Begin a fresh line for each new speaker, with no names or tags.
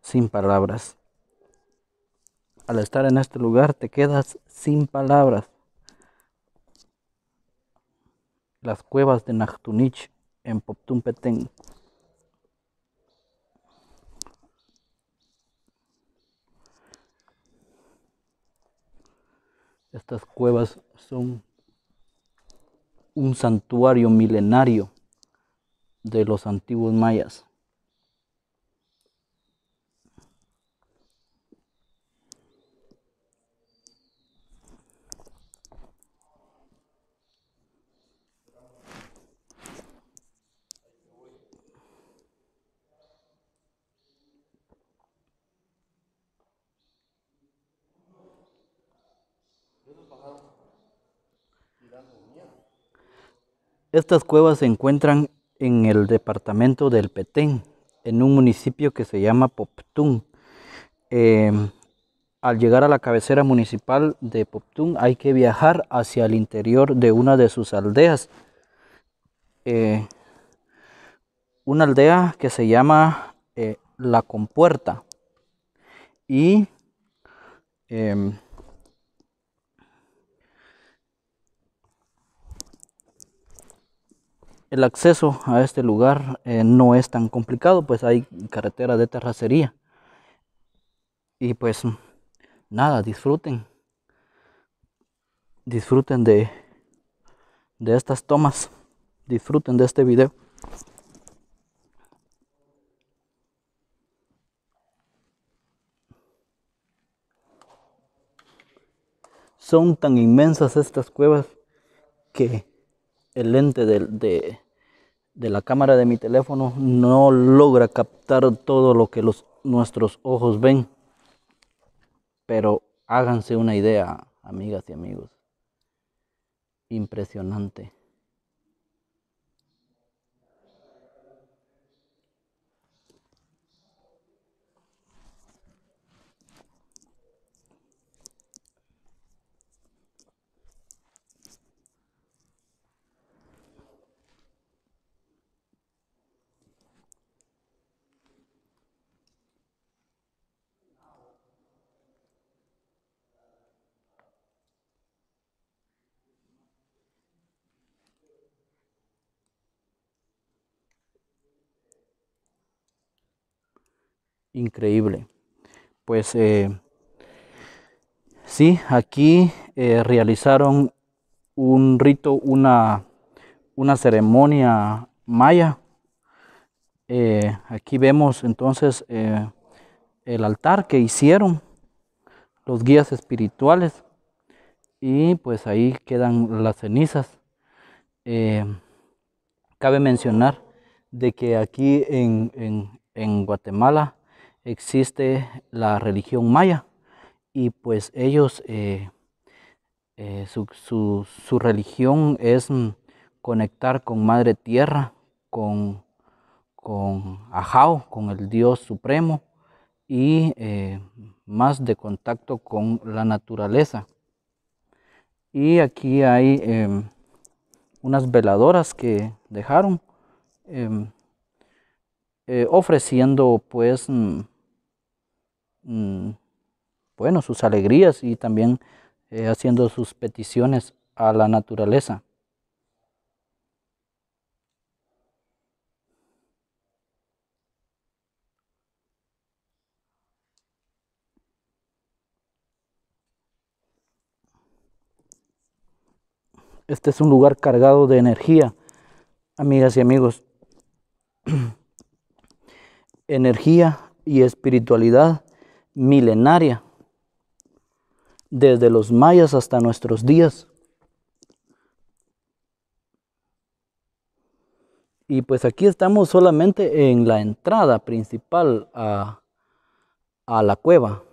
Sin palabras. Al estar en este lugar te quedas sin palabras. Las cuevas de Nachtunich en Poptumpetén. Estas cuevas son un santuario milenario de los antiguos mayas. Estas cuevas se encuentran en el departamento del Petén, en un municipio que se llama Poptún. Em, al llegar a la cabecera municipal de Poptún hay que viajar hacia el interior de una de sus aldeas. Eh, una aldea que se llama eh, La Compuerta. Y em, el acceso a este lugar eh, no es tan complicado, pues hay carretera de terracería. Y pues nada, disfruten. Disfruten de, de estas tomas. Disfruten de este video. Son tan inmensas estas cuevas que el lente de, la cámara de mi teléfono no logra captar todo lo que los, nuestros ojos ven. Pero háganse una idea, amigas y amigos. Impresionante. increíble. Pues eh, sí, aquí eh, realizaron un rito, una, una ceremonia maya. Eh, aquí vemos entonces el altar que hicieron los guías espirituales y pues ahí quedan las cenizas. cabe mencionar de que aquí en Guatemala existe la religión maya y pues ellos, eh, eh, su, religión es mm, conectar con Madre Tierra, con, con Ajao, con el Dios Supremo y eh, más de contacto con la naturaleza. Y aquí hay em, unas veladoras que dejaron em, ofreciendo pues mm, Mm, bueno, sus alegrías y también eh, haciendo sus peticiones a la naturaleza. Este es un lugar cargado de energía, amigas y amigos. energía y espiritualidad milenaria, desde los mayas hasta nuestros días. Y pues aquí estamos solamente en la entrada principal a, la cueva.